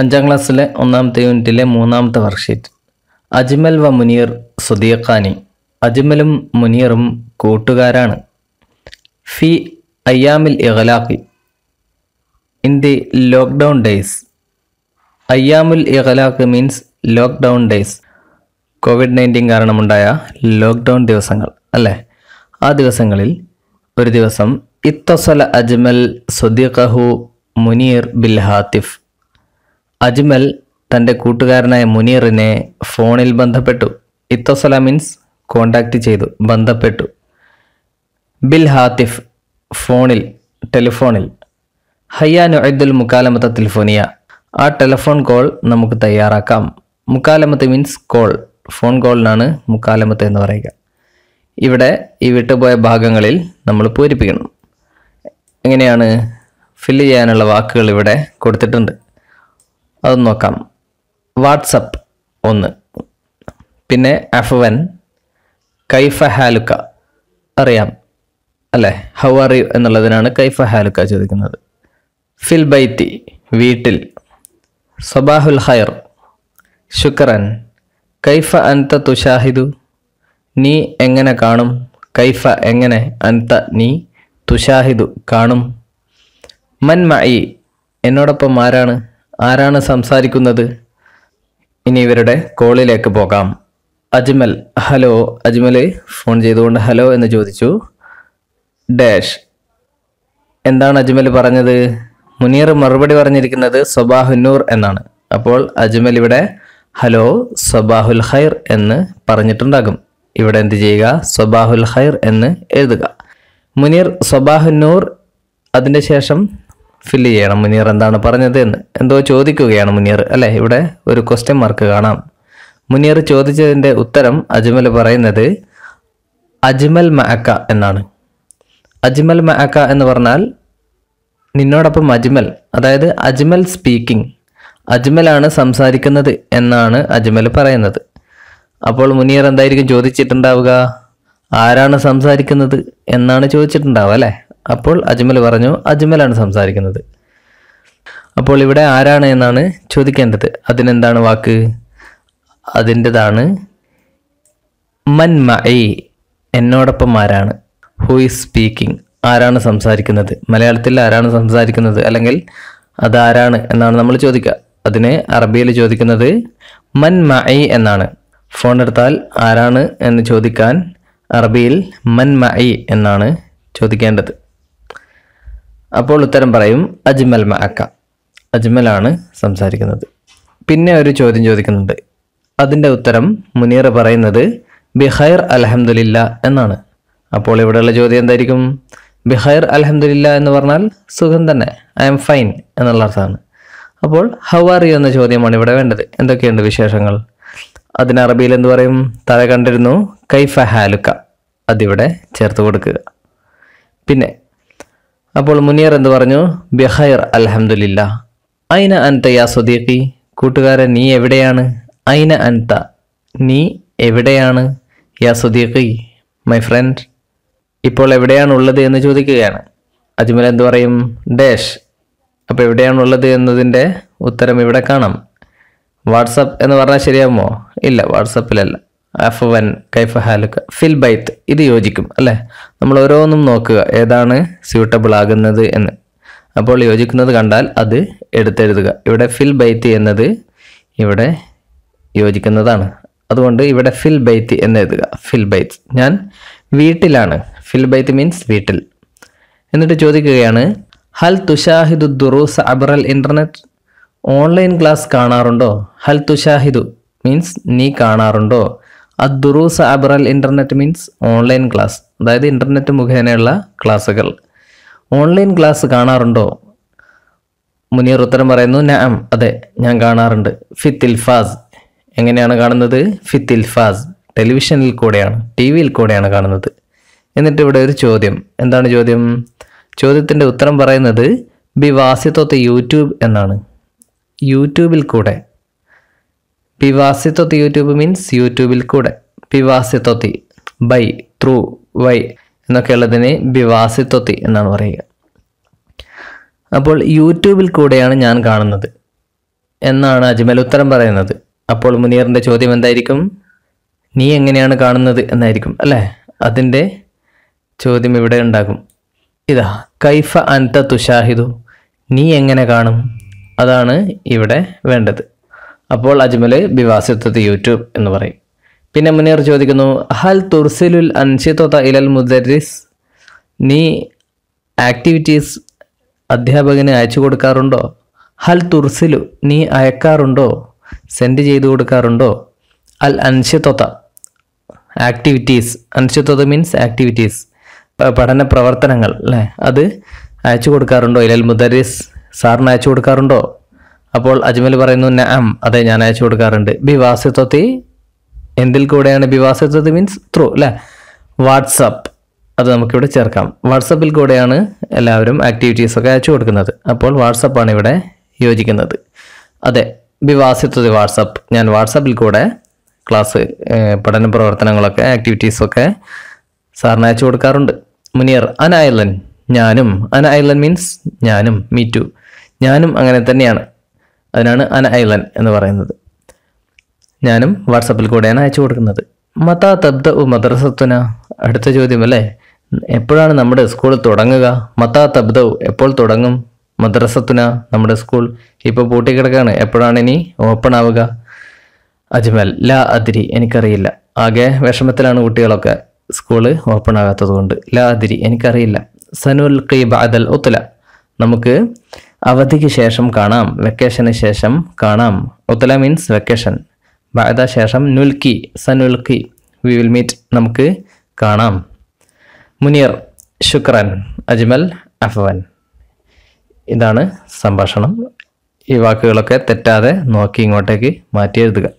അഞ്ചാം ക്ലാസ്സിലെ ഒന്നാമത്തെ യൂണിറ്റിലെ മൂന്നാമത്തെ വർക്ക്ഷീറ്റ് അജ്മൽ വ മുനീർ സുദീഖാനി അജ്മലും മുനീറും കൂട്ടുകാരാണ് ഫി അയ്യാമിൽ ഇഖലാഖി ഇൻ ദി ലോക്ക്ഡൗൺ ഡേയ്സ് അയ്യാമുൽ ഇഖലാഖ് means lockdown days Covid nineteen കാരണമുണ്ടായ ലോക്ക്ഡൗൺ ദിവസങ്ങൾ അല്ലേ ആ ദിവസങ്ങളിൽ ഒരു ദിവസം ഇത്തസല അജ്മൽ സുദീഖഹു മുനീർ ബിൽ ഹാത്തിഫ് അജ്മൽ തൻ്റെ കൂട്ടുകാരനായ മുനീറിനെ ഫോണിൽ ബന്ധപ്പെട്ടു മീൻസ് കോണ്ടാക്റ്റ് ചെയ്തു ബന്ധപ്പെട്ടു ബിൽ ഹാത്തിഫ് ഫോണിൽ ടെലിഫോണിൽ ഹയ്യാ നൊയ്ദുൽ മുക്കാലമത്ത തിൽഫോനിയ ആ ടെലിഫോൺ കോൾ നമുക്ക് തയ്യാറാക്കാം മുക്കാലമത്ത് മീൻസ് കോൾ ഫോൺ കോളിനാണ് മുക്കാലമത്ത് എന്ന് പറയുക ഇവിടെ ഈ വിട്ടുപോയ ഭാഗങ്ങളിൽ നമ്മൾ പൂരിപ്പിക്കണം എങ്ങനെയാണ് ഫില്ല് ചെയ്യാനുള്ള വാക്കുകൾ ഇവിടെ കൊടുത്തിട്ടുണ്ട് അതൊന്ന് നോക്കാം വാട്സപ്പ് ഒന്ന് പിന്നെ അഫ്വൻ കൈഫ ഹാലുക്ക അറിയാം അല്ലേ ഹൗ ആർ യു എന്നുള്ളതിനാണ് കൈഫ ഹാലുക്ക ചോദിക്കുന്നത് ഫിൽ ബൈത്തി വീട്ടിൽ സബാഹുൽ ഹൈർ ശുക്രൻ കൈഫ അൻത തുഷാഹിദു നീ എങ്ങനെ കാണും കൈഫ എങ്ങനെ അൻത നീ തുഷാഹിദു കാണും മൻ മായി എന്നോടൊപ്പം ആരാണ് ആരാണ് സംസാരിക്കുന്നത് ഇനി ഇവരുടെ കോളിലേക്ക് പോകാം അജ്മൽ ഹലോ അജ്മൽ ഫോൺ ചെയ്തുകൊണ്ട് ഹലോ എന്ന് ചോദിച്ചു ഡാഷ് എന്താണ് അജ്മൽ പറഞ്ഞത് മുനീർ മറുപടി പറഞ്ഞിരിക്കുന്നത് സബാഹുന്നൂർ എന്നാണ് അപ്പോൾ അജ്മൽ ഇവിടെ ഹലോ സബാഹുൽ ഖൈർ എന്ന് പറഞ്ഞിട്ടുണ്ടാകും ഇവിടെ എന്ത് ചെയ്യുക സബാഹുൽ ഖൈർ എന്ന് എഴുതുക മുനീർ സബാഹുന്നൂർ അതിൻ്റെ ശേഷം ഫില്ല് ചെയ്യണം മുനീർ എന്താണ് പറഞ്ഞത് എന്ന് എന്തോ ചോദിക്കുകയാണ് മുനീർ അല്ലേ ഇവിടെ ഒരു ക്വസ്റ്റ്യൻ മാർക്ക് കാണാം മുനീർ ചോദിച്ചതിൻ്റെ ഉത്തരം അജ്മൽ പറയുന്നത് അജ്മൽ മഅക്ക എന്നാണ് അജ്മൽ മഅക്ക എന്ന് പറഞ്ഞാൽ നിന്നോടൊപ്പം അജ്മൽ അതായത് അജ്മൽ സ്പീക്കിംഗ് അജ്മലാണ് സംസാരിക്കുന്നത് എന്നാണ് അജ്മൽ പറയുന്നത് അപ്പോൾ മുനീർ എന്തായിരിക്കും ചോദിച്ചിട്ടുണ്ടാവുക ആരാണ് സംസാരിക്കുന്നത് എന്നാണ് ചോദിച്ചിട്ടുണ്ടാവുക അല്ലേ അപ്പോൾ അജ്മൽ പറഞ്ഞു അജ്മലാണ് സംസാരിക്കുന്നത് അപ്പോൾ ഇവിടെ ആരാണ് എന്നാണ് ചോദിക്കേണ്ടത് അതിനെന്താണ് വാക്ക് അതിൻ്റെതാണ് മൻ മൈ എന്നോടൊപ്പം ആരാണ് ഹു ഈസ് സ്പീക്കിംഗ് ആരാണ് സംസാരിക്കുന്നത് മലയാളത്തിൽ ആരാണ് സംസാരിക്കുന്നത് അല്ലെങ്കിൽ അതാരാണ് എന്നാണ് നമ്മൾ ചോദിക്കുക അതിനെ അറബിയിൽ ചോദിക്കുന്നത് മൻ മൈ എന്നാണ് ഫോൺ എടുത്താൽ ആരാണ് എന്ന് ചോദിക്കാൻ അറബിയിൽ മൻ മൈ എന്നാണ് ചോദിക്കേണ്ടത് അപ്പോൾ ഉത്തരം പറയും അജ്മൽ മഅക്ക അജ്മലാണ് സംസാരിക്കുന്നത് പിന്നെ ഒരു ചോദ്യം ചോദിക്കുന്നുണ്ട് അതിൻ്റെ ഉത്തരം മുനീർ പറയുന്നത് ബിഹൈർ അലഹമുല്ല എന്നാണ് അപ്പോൾ ഇവിടെയുള്ള ചോദ്യം എന്തായിരിക്കും ബിഹൈർ അലഹമുല്ല എന്ന് പറഞ്ഞാൽ സുഖം തന്നെ ഐ എം ഫൈൻ എന്നുള്ള അർത്ഥമാണ് അപ്പോൾ ഹൗ ആർ യു എന്ന ചോദ്യമാണ് ഇവിടെ വേണ്ടത് എന്തൊക്കെയുണ്ട് വിശേഷങ്ങൾ അതിന് അറബിയിൽ എന്ത് പറയും തല കണ്ടിരുന്നു കൈഫ ഹാലുക്ക അതിവിടെ ചേർത്ത് കൊടുക്കുക പിന്നെ അപ്പോൾ മുനീർ എന്ന് പറഞ്ഞു ബിഹൈർ അലഹമില്ല ഐന അൻത യാ സ്വദീഖി കൂട്ടുകാരൻ നീ എവിടെയാണ് ഐന അൻത നീ എവിടെയാണ് യാ സ്വദീഖി മൈ ഫ്രണ്ട് ഇപ്പോൾ എവിടെയാണ് ഉള്ളത് എന്ന് ചോദിക്കുകയാണ് അജ്മൽ എന്ത് പറയും ഡാഷ് അപ്പോൾ ഉള്ളത് എന്നതിൻ്റെ ഉത്തരം ഇവിടെ കാണാം വാട്സപ്പ് എന്ന് പറഞ്ഞാൽ ശരിയാകുമോ ഇല്ല വാട്സപ്പിലല്ല അഫവൻ കൈഫ ഹാലുക്ക ഫിൽ ബൈത്ത് ഇത് യോജിക്കും അല്ലേ നമ്മൾ ഓരോന്നും നോക്കുക ഏതാണ് സ്യൂട്ടബിൾ ആകുന്നത് എന്ന് അപ്പോൾ യോജിക്കുന്നത് കണ്ടാൽ അത് എടുത്തെഴുതുക ഇവിടെ ഫിൽ ബൈത്ത് എന്നത് ഇവിടെ യോജിക്കുന്നതാണ് അതുകൊണ്ട് ഇവിടെ ഫിൽ ബൈത്ത് എന്ന് എഴുതുക ഫിൽ ബൈത്ത് ഞാൻ വീട്ടിലാണ് ഫിൽ ബൈത്ത് മീൻസ് വീട്ടിൽ എന്നിട്ട് ചോദിക്കുകയാണ് ഹൽ തുഷാഹിദു ദുറൂസ് അബ്രൽ ഇൻ്റർനെറ്റ് ഓൺലൈൻ ക്ലാസ് കാണാറുണ്ടോ ഹൽ തുഷാഹിദു മീൻസ് നീ കാണാറുണ്ടോ അദ്ദുറൂസ് അബ്രൽ ഇൻ്റർനെറ്റ് മീൻസ് ഓൺലൈൻ ക്ലാസ് അതായത് ഇൻ്റർനെറ്റ് മുഖേനയുള്ള ക്ലാസ്സുകൾ ഓൺലൈൻ ക്ലാസ് കാണാറുണ്ടോ മുനീർ ഉത്തരം പറയുന്നു നാം അതെ ഞാൻ കാണാറുണ്ട് ഫിത്തിൽ ഫാസ് എങ്ങനെയാണ് കാണുന്നത് ഫിത്തിൽ ഫാസ് ടെലിവിഷനിൽ കൂടെയാണ് ടി വിയിൽ കൂടെയാണ് കാണുന്നത് എന്നിട്ട് ഇവിടെ ഒരു ചോദ്യം എന്താണ് ചോദ്യം ചോദ്യത്തിൻ്റെ ഉത്തരം പറയുന്നത് ബി വാസ്യത്വത്തെ യൂട്യൂബ് എന്നാണ് യൂട്യൂബിൽ കൂടെ പിവാസിത്വത്തി യൂട്യൂബ് മീൻസ് യൂട്യൂബിൽ കൂടെ പിവാസിത്വത്തി ബൈ ത്രൂ വൈ എന്നൊക്കെ ഉള്ളതിനെ എന്നാണ് പറയുക അപ്പോൾ യൂട്യൂബിൽ കൂടെയാണ് ഞാൻ കാണുന്നത് എന്നാണ് അജ്മൽ ഉത്തരം പറയുന്നത് അപ്പോൾ മുനീറിൻ്റെ ചോദ്യം എന്തായിരിക്കും നീ എങ്ങനെയാണ് കാണുന്നത് എന്നായിരിക്കും അല്ലേ അതിൻ്റെ ചോദ്യം ഇവിടെ ഉണ്ടാകും ഇതാ കൈഫ അൻത തുഷാഹിദു നീ എങ്ങനെ കാണും അതാണ് ഇവിടെ വേണ്ടത് അപ്പോൾ അജ്മൽ ബിവാസിത്വത്തെ യൂട്യൂബ് എന്ന് പറയും പിന്നെ മുനീർ ചോദിക്കുന്നു ഹൽ തുർസിലുൽ അൻഷിത്വത ഇലൽ മുദരിസ് നീ ആക്ടിവിറ്റീസ് അധ്യാപകന് അയച്ചു കൊടുക്കാറുണ്ടോ ഹൽ തുർസിലു നീ അയക്കാറുണ്ടോ സെൻഡ് ചെയ്തു കൊടുക്കാറുണ്ടോ അൽ അൻഷിത്വത ആക്ടിവിറ്റീസ് അൻഷിത്വത മീൻസ് ആക്ടിവിറ്റീസ് പഠന പ്രവർത്തനങ്ങൾ അല്ലേ അത് അയച്ചു കൊടുക്കാറുണ്ടോ ഇലൽ മുദരിസ് സാറിന് അയച്ചു കൊടുക്കാറുണ്ടോ അപ്പോൾ അജ്മൽ പറയുന്നു നഅം അതെ ഞാൻ അയച്ചു കൊടുക്കാറുണ്ട് ബിവാസിത്വത്തി എന്തിൽ കൂടെയാണ് ബിവാസിത്വത്തി മീൻസ് ത്രൂ അല്ലേ വാട്സപ്പ് അത് നമുക്കിവിടെ ചേർക്കാം വാട്സപ്പിൽ കൂടെയാണ് എല്ലാവരും ആക്ടിവിറ്റീസൊക്കെ അയച്ചു കൊടുക്കുന്നത് അപ്പോൾ വാട്സപ്പാണ് ഇവിടെ യോജിക്കുന്നത് അതെ ബിവാസിത്വത്തി വാട്സപ്പ് ഞാൻ വാട്സപ്പിൽ കൂടെ ക്ലാസ് പഠന പ്രവർത്തനങ്ങളൊക്കെ ആക്ടിവിറ്റീസൊക്കെ സാറിന് അയച്ചു കൊടുക്കാറുണ്ട് മുനിയർ അൻ ഐലൻ ഞാനും അൻ ഐലൻ മീൻസ് ഞാനും മീറ്റു ഞാനും അങ്ങനെ തന്നെയാണ് അതിനാണ് അന ഐലൻ എന്ന് പറയുന്നത് ഞാനും വാട്സപ്പിൽ കൂടെയാണ് അയച്ചു കൊടുക്കുന്നത് മതാ തബ്ദ ഉ മദ്രസത്തുന അടുത്ത ചോദ്യം അല്ലേ എപ്പോഴാണ് നമ്മുടെ സ്കൂൾ തുടങ്ങുക മതാ തബ്ദ എപ്പോൾ തുടങ്ങും മദ്രസത്തുന നമ്മുടെ സ്കൂൾ ഇപ്പോൾ പൂട്ടിക്കിടക്കാണ് എപ്പോഴാണ് ഇനി ഓപ്പൺ ആവുക അജ്മൽ ല അതിരി എനിക്കറിയില്ല ആകെ വിഷമത്തിലാണ് കുട്ടികളൊക്കെ സ്കൂള് ഓപ്പൺ ആകാത്തത് കൊണ്ട് ല അതിരി എനിക്കറിയില്ല സനുൽ കീബ അദൽ ഉത്തല നമുക്ക് അവധിക്ക് ശേഷം കാണാം വെക്കേഷന് ശേഷം കാണാം ഒത്തല മീൻസ് വെക്കേഷൻ ബാധ ശേഷം നുൽക്കി ഉൽക്കി വി വിൽ മീറ്റ് നമുക്ക് കാണാം മുനിയർ ശുക്രൻ അജ്മൽ അഫവൻ ഇതാണ് സംഭാഷണം ഈ വാക്കുകളൊക്കെ തെറ്റാതെ നോക്കി ഇങ്ങോട്ടേക്ക് മാറ്റി എഴുതുക